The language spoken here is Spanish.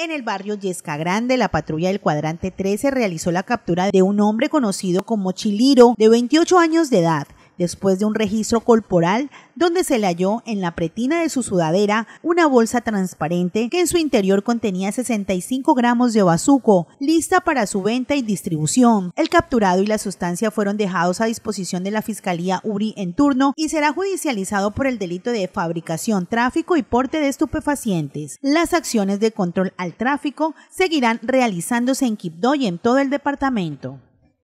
En el barrio Yesca Grande, la patrulla del cuadrante 13 realizó la captura de un hombre conocido como Chiliro, de 28 años de edad, después de un registro corporal donde se le halló en la pretina de su sudadera una bolsa transparente que en su interior contenía 65 gramos de bazuco, lista para su venta y distribución. El capturado y la sustancia fueron dejados a disposición de la Fiscalía URI en turno y será judicializado por el delito de fabricación, tráfico y porte de estupefacientes. Las acciones de control al tráfico seguirán realizándose en Quibdó y en todo el departamento.